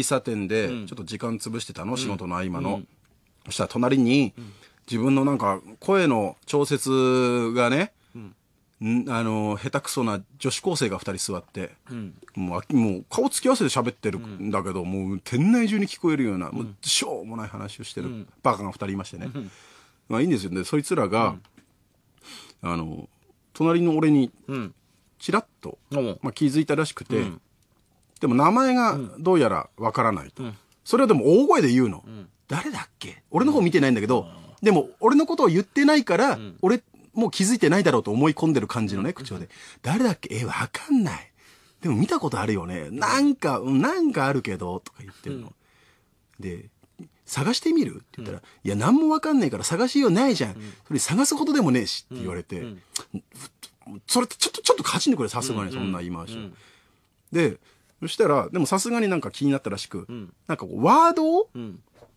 喫茶店でちょっと時間潰してたの、仕事の合間の、そしたら隣に、自分のなんか声の調節がね、うん、あの、下手くそな女子高生が二人座って、うん、もう、もう顔つき合わせで喋ってるんだけど、うん、もう店内中に聞こえるような、うん、もうしょうもない話をしてる、うん、バカが二人いましてね。うん、まあいいんですよね。そいつらが、あの、隣の俺に、ちらっと、まあ気づいたらしくて、うんでも名前がどうやらわからないと、うん、それをでも大声で言うの、うん、誰だっけ俺の方見てないんだけど、でも俺のことを言ってないから、俺もう気づいてないだろうと思い込んでる感じのね口調で、誰だっけえわかんないでも見たことあるよねなんかなんかあるけどとか言ってるの、で探してみるって言ったら、うん、いや、何もわかんないから探しようないじゃん。うん、それ探すほどでもねえしって言われて、うん、それちょっと、ちょっとかじんでくれ、さすがにそんな言い回し、で、そしたら、でもさすがになんか気になったらしく、うん、なんかこう、ワードを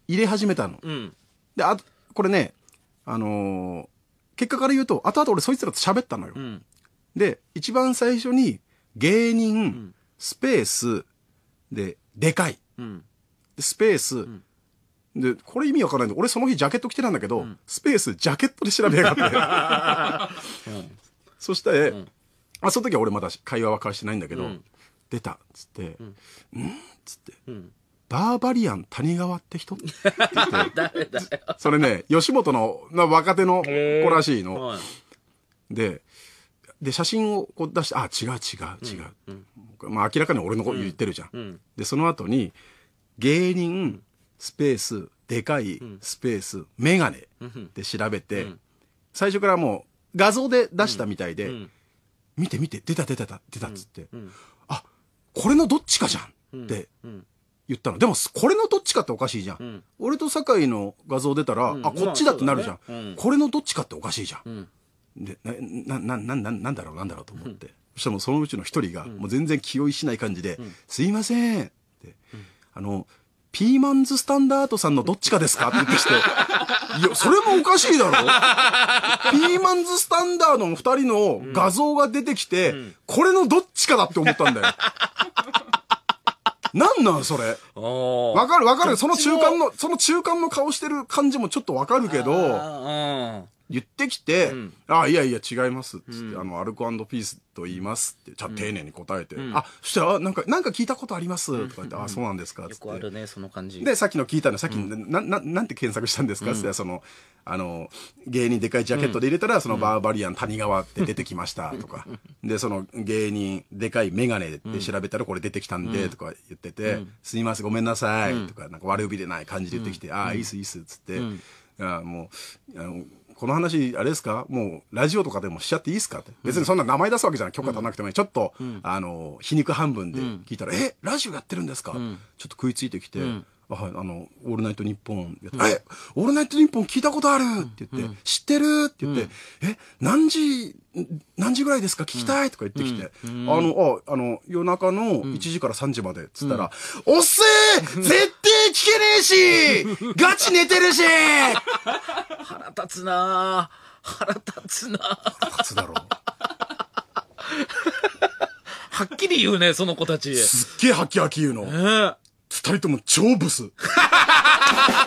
入れ始めたの。うん、で、あ、これね、あのー、結果から言うと、後々俺そいつらと喋ったのよ。うん、で、一番最初に、芸人、スペース、で、でかい。でスペース、で、これ意味わからないんで、俺その日ジャケット着てたんだけど、スペース、ジャケットで調べやがって。そして、あ、その時は俺まだ会話は交わしてないんだけど、出たっつって「うん」っつって「バーバリアン谷川って人?」って言って 誰だよそれね吉本のな若手の子らしいの、はいでで写真をこう出して「あ違う違う違う」まあ、明らかに俺のこと言ってるじゃん、うんでその後に芸人スペースでかいスペース、メガネで調べて、うん最初からもう画像で出したみたいで「うん見て見て出た出た出た」出たっつって、これのどっちかじゃんって言ったの。でも、これのどっちかっておかしいじゃん。俺と酒井の画像出たら、あ、こっちだってなるじゃん、これのどっちかっておかしいじゃん。で、な、な、な、な、なんだろう、なんだろうと思って。そしたらもうそのうちの一人が、もう全然気負いしない感じで、すいませんって、あの、ピーマンズスタンダードさんのどっちかですかって言ってきて、いや、それもおかしいだろピーマンズスタンダードの二人の画像が出てきて、うん、これのどっちかだって思ったんだよ。なんなんそれ。わかるわかる。その中間の、その中間の顔してる感じもちょっとわかるけど、言ってきて、うん、ああ、いやいや違いますっつって、うん、あの、アルコピースと言いますって、ちゃ丁寧に答えて、うん、あ、そしたら、なんか、なんか聞いたことありますとか言って、ああ、そうなんですかっつって。よくあるね、その感じ。で、さっきの聞いたの、さっき、うん、な、な、なんて検索したんですかっつって、その、あの、芸人でかいジャケットで入れたら、そのバーバリアン谷川って出てきましたとか、で、その芸人でかいメガネで調べたらこれ出てきたんでとか言ってて、すいません、ごめんなさいとか、なんか悪びれない感じで言ってきて、ああ、いいっす、いいっすっつって、ああ、もう、あの、この話、あれですかもう、ラジオとかでもしちゃっていいですかって。別にそんな名前出すわけじゃない。許可取らなくてもいい。ちょっと、あの、皮肉半分で聞いたら、え、ラジオやってるんですかちょっと食いついてきて、はい、あの、オールナイトニッポン、うん、え、オールナイトニッポン聞いたことあるって言って、知ってるって言って、え、何時、何時ぐらいですか聞きたいとか言ってきて、あの、あ、あの、夜中の1時から3時までっつったら、おっせえ絶対聞けねえし ガチ寝てるし腹立つな腹立つな腹立つだろ。はっきり言うね、その子たち。すっげえはっきはき言うの。ね人とも超ブス。